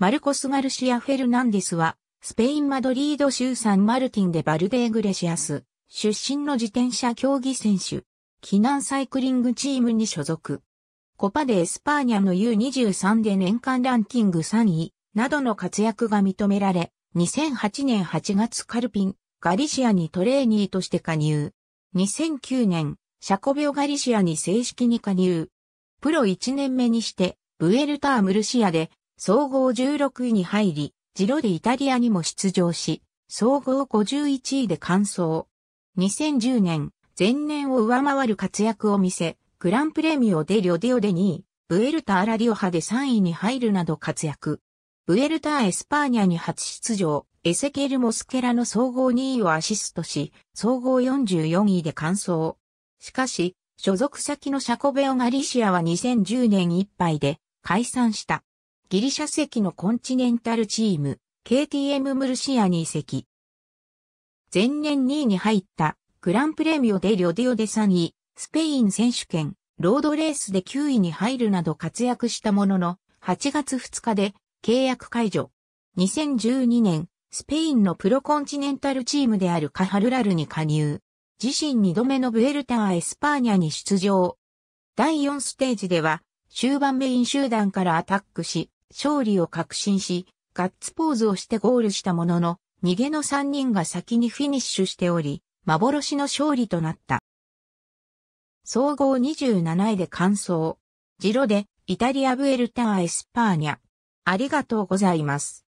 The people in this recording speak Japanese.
マルコス・ガルシア・フェルナンデスは、スペイン・マドリード州サン・マルティンでバルデー・グレシアス、出身の自転車競技選手、避難サイクリングチームに所属。コパでエスパーニャの U23 で年間ランキング3位などの活躍が認められ、2008年8月カルピン、ガリシアにトレーニーとして加入。2009年、シャコビオガリシアに正式に加入。プロ1年目にして、ブエルタームルシアで総合16位に入り、ジロでイタリアにも出場し、総合51位で完走。2010年、前年を上回る活躍を見せ、グランプレミオでリョディオで2位、ブエルタ・アラリオハで3位に入るなど活躍。ブエルタ・エスパーニャに初出場、エセケル・モスケラの総合2位をアシストし、総合44位で完走。しかし、所属先のシャコベオ・ガリシアは2010年いっぱいで解散した。ギリシャ籍のコンチネンタルチーム、KTM ムルシアに移籍。前年2位に入ったグランプレミオデリオディオで3位、スペイン選手権、ロードレースで9位に入るなど活躍したものの、8月2日で契約解除。2012年、スペインのプロコンチネンタルチームであるカハルラルに加入。自身2度目のブエルターエスパーニャに出場。第4ステージでは、終盤メイン集団からアタックし、勝利を確信し、ガッツポーズをしてゴールしたものの、逃げの3人が先にフィニッシュしており、幻の勝利となった。総合27位で完走。ジロで、イタリアブエルターエスパーニャ。ありがとうございます。